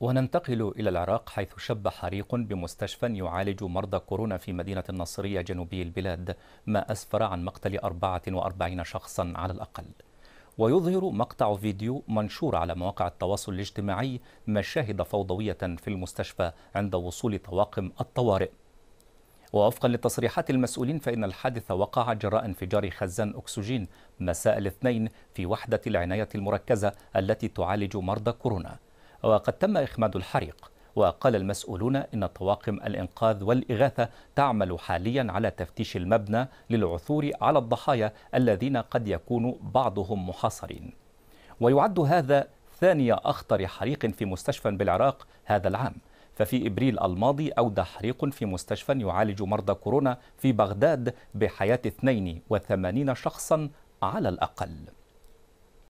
وننتقل إلى العراق حيث شب حريق بمستشفى يعالج مرضى كورونا في مدينة النصرية جنوبي البلاد ما أسفر عن مقتل 44 شخصا على الأقل ويظهر مقطع فيديو منشور على مواقع التواصل الاجتماعي مشاهد فوضوية في المستشفى عند وصول طواقم الطوارئ ووفقا لتصريحات المسؤولين فإن الحادث وقع جراء انفجار خزان أكسجين مساء الاثنين في وحدة العناية المركزة التي تعالج مرضى كورونا وقد تم إخماد الحريق وقال المسؤولون إن طواقم الإنقاذ والإغاثة تعمل حاليا على تفتيش المبنى للعثور على الضحايا الذين قد يكون بعضهم محاصرين ويعد هذا ثاني أخطر حريق في مستشفى بالعراق هذا العام ففي إبريل الماضي أودى حريق في مستشفى يعالج مرضى كورونا في بغداد بحياة 82 شخصا على الأقل